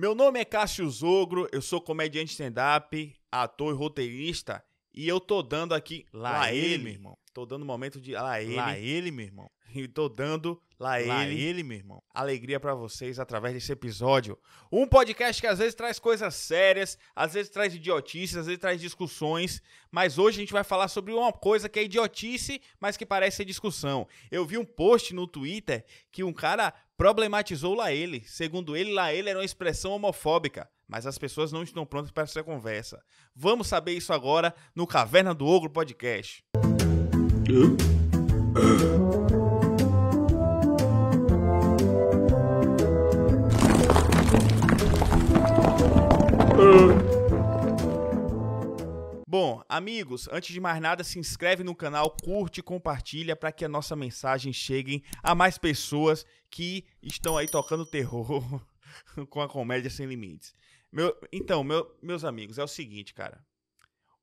Meu nome é Cássio Zogro, eu sou comediante stand-up, ator e roteirista, e eu tô dando aqui. Lá, lá ele, ele, meu irmão. Tô dando um momento de. Lá ele. Lá ele, meu irmão. E tô dando lá, lá ele, meu irmão. Alegria para vocês através desse episódio. Um podcast que às vezes traz coisas sérias, às vezes traz idiotices, às vezes traz discussões, mas hoje a gente vai falar sobre uma coisa que é idiotice, mas que parece ser discussão. Eu vi um post no Twitter que um cara problematizou lá ele. Segundo ele, lá ele era uma expressão homofóbica mas as pessoas não estão prontas para essa conversa. Vamos saber isso agora no Caverna do Ogro Podcast. Bom, amigos, antes de mais nada, se inscreve no canal, curte, compartilha para que a nossa mensagem chegue a mais pessoas que estão aí tocando terror com a comédia sem limites. Meu, então, meu, meus amigos, é o seguinte, cara.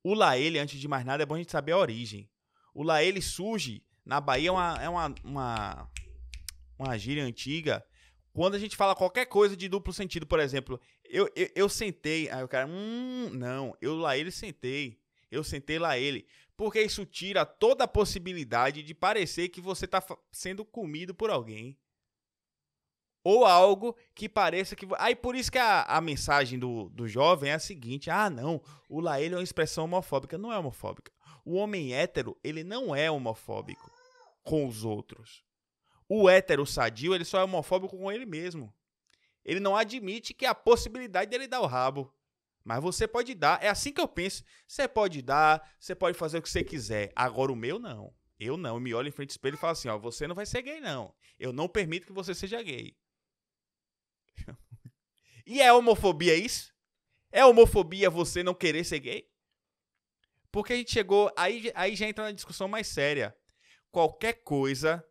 O Laele, antes de mais nada, é bom a gente saber a origem. O Laele surge na Bahia, é uma, é uma, uma, uma gíria antiga. Quando a gente fala qualquer coisa de duplo sentido, por exemplo, eu, eu, eu sentei, aí o cara, hum, não, eu ele sentei. Eu sentei lá ele. Porque isso tira toda a possibilidade de parecer que você está sendo comido por alguém. Ou algo que pareça que. Aí por isso que a, a mensagem do, do jovem é a seguinte: ah, não, o ele é uma expressão homofóbica. Não é homofóbica. O homem hétero, ele não é homofóbico com os outros. O hétero sadio, ele só é homofóbico com ele mesmo. Ele não admite que a possibilidade dele dar o rabo. Mas você pode dar, é assim que eu penso. Você pode dar, você pode fazer o que você quiser. Agora o meu não. Eu não. Eu me olho em frente ao espelho e falo assim: ó, você não vai ser gay, não. Eu não permito que você seja gay. e é homofobia isso? É homofobia você não querer ser gay? Porque a gente chegou. Aí, aí já entra na discussão mais séria. Qualquer coisa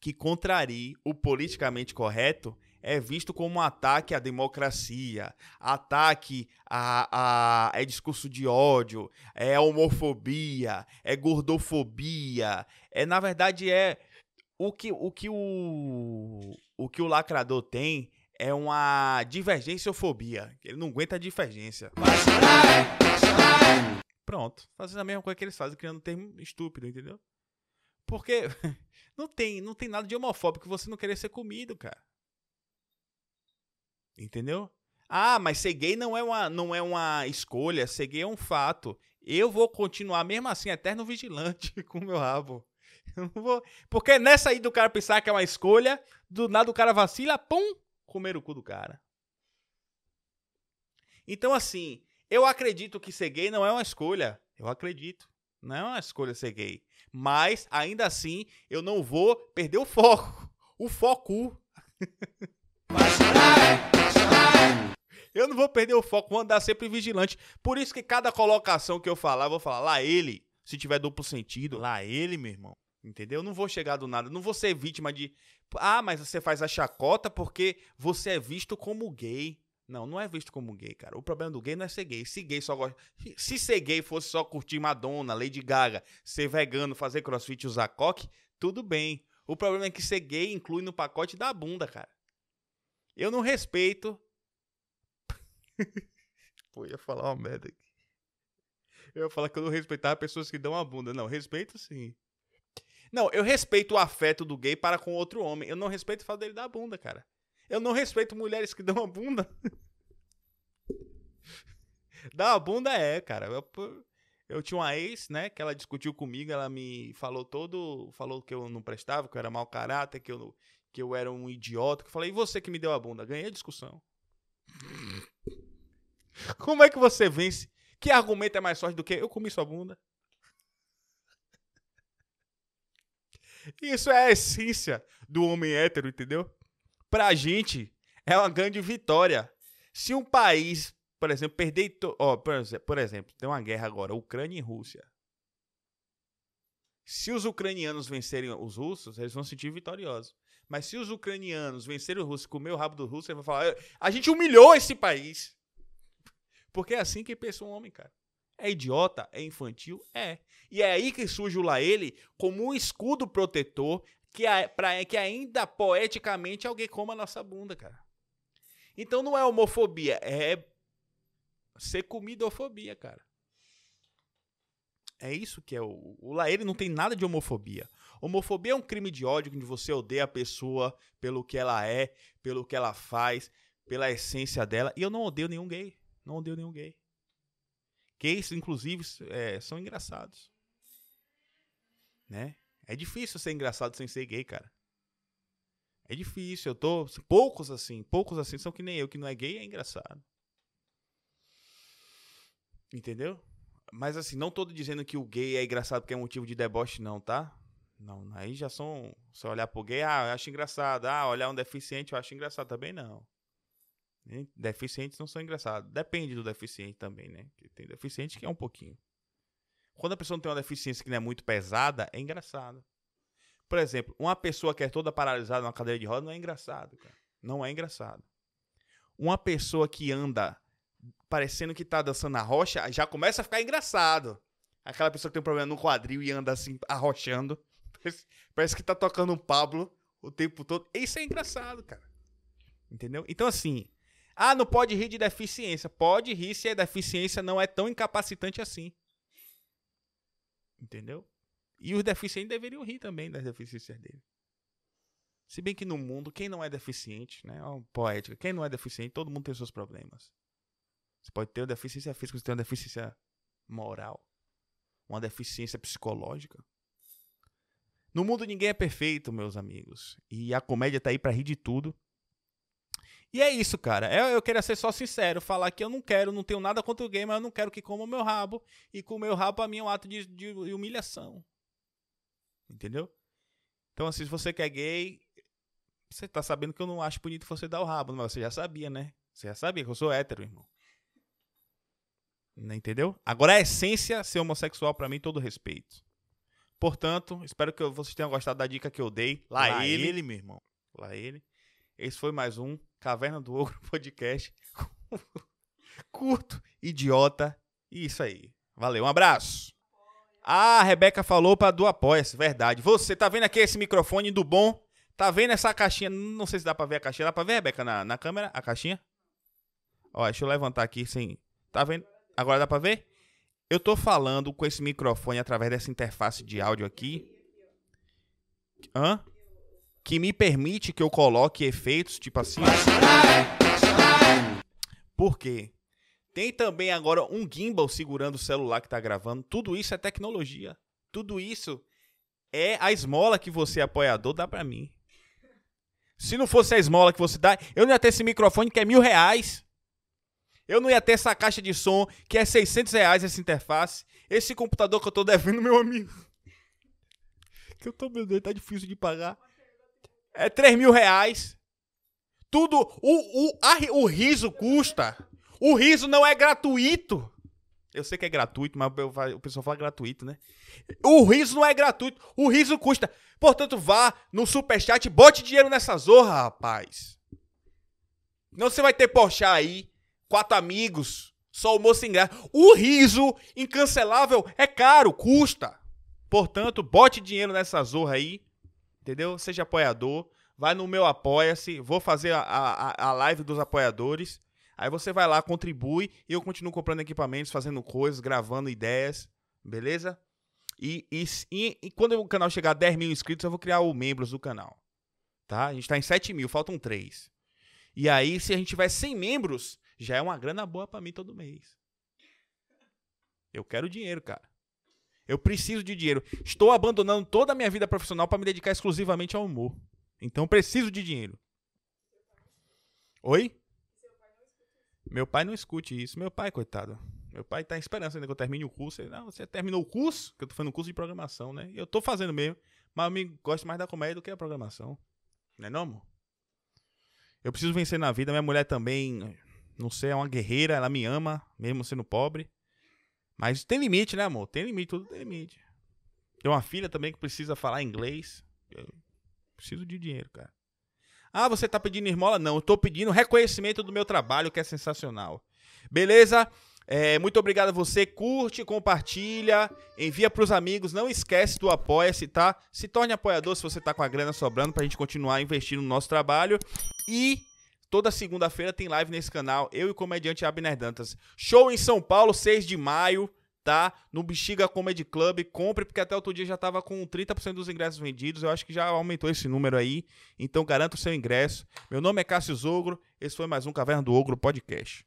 que contrarie o politicamente correto é visto como um ataque à democracia, ataque a, a é discurso de ódio, é homofobia, é gordofobia, é na verdade é o que o que o, o que o lacrador tem é uma divergênciofobia. Ele não aguenta a divergência. Pronto, fazendo a mesma coisa que eles fazem, criando um termo estúpido, entendeu? Porque não tem, não tem nada de homofóbico você não querer ser comido, cara. Entendeu? Ah, mas ser gay não é uma, não é uma escolha, ser gay é um fato. Eu vou continuar mesmo assim, eterno vigilante com o meu rabo. Eu não vou. Porque nessa aí do cara pensar que é uma escolha, do nada o cara vacila, pum, comer o cu do cara. Então, assim, eu acredito que ser gay não é uma escolha. Eu acredito. Não é uma escolha ser gay. Mas, ainda assim, eu não vou perder o foco. O foco. vou perder o foco, vou andar sempre vigilante. Por isso que cada colocação que eu falar, eu vou falar lá ele, se tiver duplo sentido, lá ele, meu irmão. Entendeu? Não vou chegar do nada, não vou ser vítima de ah, mas você faz a chacota porque você é visto como gay. Não, não é visto como gay, cara. O problema do gay não é ser gay. Se gay só gosta. Se ser gay fosse só curtir Madonna, Lady Gaga, ser vegano, fazer crossfit e usar coque, tudo bem. O problema é que ser gay inclui no pacote da bunda, cara. Eu não respeito Pô, ia falar uma merda aqui. Eu ia falar que eu não respeitava pessoas que dão a bunda. Não, respeito sim. Não, eu respeito o afeto do gay para com outro homem. Eu não respeito o fato dele dar a bunda, cara. Eu não respeito mulheres que dão a bunda. dar a bunda é, cara. Eu, eu tinha uma ex, né, que ela discutiu comigo, ela me falou todo, falou que eu não prestava, que eu era mau caráter, que eu, que eu era um idiota. Que eu falei, e você que me deu a bunda? Ganhei a discussão. Como é que você vence? Que argumento é mais forte do que eu comi sua bunda? Isso é a essência do homem hétero, entendeu? Pra gente, é uma grande vitória. Se um país, por exemplo, perder. To... Oh, por exemplo, tem uma guerra agora, Ucrânia e Rússia. Se os ucranianos vencerem os russos, eles vão se sentir vitoriosos. Mas se os ucranianos vencerem os russos, comer o rabo do russo, eles vão falar: a gente humilhou esse país. Porque é assim que pensa um homem, cara. É idiota? É infantil? É. E é aí que surge o lá ele como um escudo protetor que, é, pra, que ainda poeticamente alguém coma a nossa bunda, cara. Então não é homofobia, é ser comidofobia, cara. É isso que é o. O Laele não tem nada de homofobia. Homofobia é um crime de ódio onde você odeia a pessoa pelo que ela é, pelo que ela faz, pela essência dela. E eu não odeio nenhum gay. Não odeio nenhum gay. Gays, inclusive, é, são engraçados. Né? É difícil ser engraçado sem ser gay, cara. É difícil, eu tô. Poucos assim, poucos assim são que nem eu, que não é gay, é engraçado. Entendeu? Mas assim, não todo dizendo que o gay é engraçado porque é motivo de deboche, não, tá? Não, aí já são. Se olhar pro gay, ah, eu acho engraçado. Ah, olhar um deficiente, eu acho engraçado também, não. Deficientes não são engraçados. Depende do deficiente também, né? tem deficiente que é um pouquinho. Quando a pessoa não tem uma deficiência que não é muito pesada, é engraçado. Por exemplo, uma pessoa que é toda paralisada numa cadeira de roda não é engraçado, cara. Não é engraçado. Uma pessoa que anda parecendo que tá dançando na rocha, já começa a ficar engraçado. Aquela pessoa que tem um problema no quadril e anda assim, arrochando. Parece, parece que tá tocando um Pablo o tempo todo. Isso é engraçado, cara. Entendeu? Então, assim, ah, não pode rir de deficiência. Pode rir se a deficiência não é tão incapacitante assim. Entendeu? E os deficientes deveriam rir também das deficiências dele. Se bem que no mundo, quem não é deficiente, né? É poética. Quem não é deficiente, todo mundo tem seus problemas. Você pode ter uma deficiência física, você tem uma deficiência moral, uma deficiência psicológica. No mundo ninguém é perfeito, meus amigos. E a comédia tá aí para rir de tudo e é isso, cara. Eu, é, eu queria ser só sincero, falar que eu não quero, não tenho nada contra o game, mas eu não quero que coma o meu rabo. E com o meu rabo, pra mim, é um ato de, de humilhação. Entendeu? Então, assim, se você quer gay, você tá sabendo que eu não acho bonito você dar o rabo, mas você já sabia, né? Você já sabia que eu sou hétero, irmão. Né, entendeu? Agora, a essência ser homossexual, para mim, todo respeito. Portanto, espero que vocês tenham gostado da dica que eu dei. Lá, Lá ele. ele, meu irmão. Lá ele. Esse foi mais um Caverna do Ogro Podcast. Curto, idiota. E isso aí. Valeu, um abraço. Ah, a Rebeca falou para do Apoia-se, verdade. Você tá vendo aqui esse microfone do bom? Tá vendo essa caixinha? Não sei se dá pra ver a caixinha. Dá pra ver, Rebeca, na, na câmera? A caixinha? Ó, deixa eu levantar aqui sem. Tá vendo? Agora dá pra ver? Eu tô falando com esse microfone através dessa interface de áudio aqui. Hã? que me permite que eu coloque efeitos tipo assim. Por quê? Tem também agora um gimbal segurando o celular que está gravando. Tudo isso é tecnologia. Tudo isso é a esmola que você, apoiador, dá para mim. Se não fosse a esmola que você dá, eu não ia ter esse microfone que é mil reais. Eu não ia ter essa caixa de som que é 600 reais essa interface. Esse computador que eu tô devendo, meu amigo. Que eu tô, meu Deus, tá difícil de pagar é 3 mil reais. Tudo. O, o, a, o riso custa. O riso não é gratuito. Eu sei que é gratuito, mas o pessoal fala gratuito, né? O riso não é gratuito. O riso custa. Portanto, vá no superchat, bote dinheiro nessa zorra, rapaz. Não você vai ter porchar aí, quatro amigos, só almoço em graça. O riso incancelável é caro, custa. Portanto, bote dinheiro nessa zorra aí entendeu? Seja apoiador, vai no meu Apoia-se, vou fazer a, a, a live dos apoiadores. Aí você vai lá, contribui e eu continuo comprando equipamentos, fazendo coisas, gravando ideias, beleza? E, e, e, quando o canal chegar a 10 mil inscritos, eu vou criar o membros do canal. Tá? A gente tá em 7 mil, faltam 3. E aí, se a gente tiver 100 membros, já é uma grana boa para mim todo mês. Eu quero dinheiro, cara. Eu preciso de dinheiro. Estou abandonando toda a minha vida profissional para me dedicar exclusivamente ao humor. Então preciso de dinheiro. Oi? Meu pai não escute isso. Meu pai, coitado. Meu pai tá esperando ainda que eu termine o curso. Ele, não, você terminou o curso? Que eu tô fazendo um curso de programação, né? Eu tô fazendo mesmo. Mas eu me gosto mais da comédia do que da programação. Não é não, amor? Eu preciso vencer na vida. Minha mulher também, não sei, é uma guerreira. Ela me ama, mesmo sendo pobre. Mas tem limite, né, amor? Tem limite, tudo tem limite. Tem uma filha também que precisa falar inglês. Eu preciso de dinheiro, cara. Ah, você tá pedindo esmola? Não, eu tô pedindo reconhecimento do meu trabalho, que é sensacional. Beleza? É, muito obrigado a você. Curte, compartilha, envia pros amigos. Não esquece do Apoia-se, tá? Se torne apoiador se você tá com a grana sobrando pra gente continuar investindo no nosso trabalho. E Toda segunda-feira tem live nesse canal, eu e o comediante Abner Dantas. Show em São Paulo, 6 de maio, tá? No Bexiga Comedy Club. Compre, porque até outro dia já tava com 30% dos ingressos vendidos. Eu acho que já aumentou esse número aí. Então garanta o seu ingresso. Meu nome é Cássio Zogro. Esse foi mais um Caverna do Ogro Podcast.